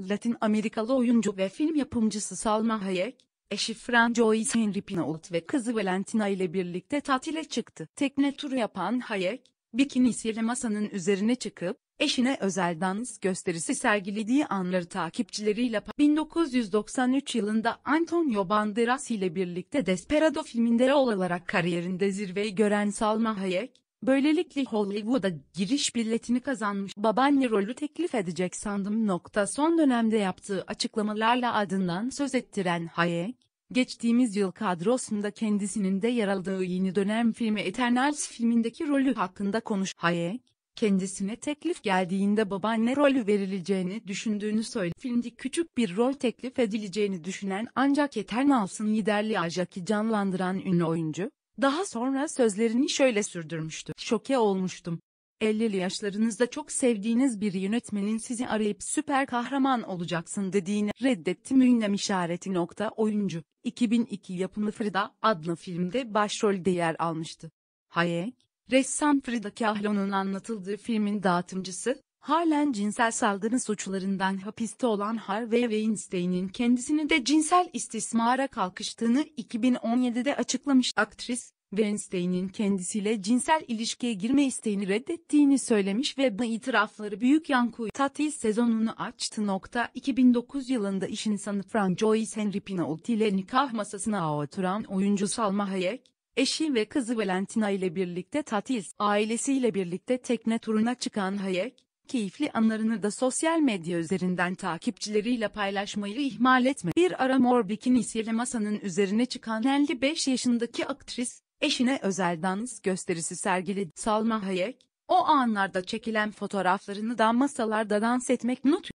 Latin Amerikalı oyuncu ve film yapımcısı Salma Hayek, eşi Francois Henry Pinault ve kızı Valentina ile birlikte tatile çıktı. Tekne turu yapan Hayek, bikinisiyle masanın üzerine çıkıp, eşine özel dans gösterisi sergilediği anları takipçileriyle 1993 yılında Antonio Banderas ile birlikte Desperado filminde rol alarak kariyerinde zirveyi gören Salma Hayek, Böylelikle Hollywood'a giriş biletini kazanmış babaanne rolü teklif edecek sandım. Nokta son dönemde yaptığı açıklamalarla adından söz ettiren Hayek, geçtiğimiz yıl kadrosunda kendisinin de yer aldığı yeni dönem filmi Eternals filmindeki rolü hakkında konuş. Hayek, kendisine teklif geldiğinde babaanne rolü verileceğini düşündüğünü söyledi. Filmde küçük bir rol teklif edileceğini düşünen ancak Eternals'ın liderliği Ajak'ı canlandıran ünlü oyuncu, daha sonra sözlerini şöyle sürdürmüştü. Şoke olmuştum. 50'li yaşlarınızda çok sevdiğiniz bir yönetmenin sizi arayıp süper kahraman olacaksın dediğini reddettim ünlem işareti nokta oyuncu. 2002 yapımı Frida adlı filmde başrolde yer almıştı. Hayek, ressam Frida Kahlo'nun anlatıldığı filmin dağıtımcısı, halen cinsel saldırı suçlarından hapiste olan Harvey Weinstein'in kendisini de cinsel istismara kalkıştığını 2017'de açıklamış aktris, Weinstein'in kendisiyle cinsel ilişkiye girme isteğini reddettiğini söylemiş ve bu itirafları büyük yankı tatil sezonunu açtı. Nokta 2009 yılında iş insanı Francois Henry Pinault ile nikah masasına oturan oyuncu Salma Hayek, eşi ve kızı Valentina ile birlikte tatil ailesiyle birlikte tekne turuna çıkan Hayek, Keyifli anlarını da sosyal medya üzerinden takipçileriyle paylaşmayı ihmal etme. Bir ara mor bikinisiyle masanın üzerine çıkan 55 yaşındaki aktris, eşine özel dans gösterisi sergiledi. Salma Hayek, o anlarda çekilen fotoğraflarını da masalarda dans etmek not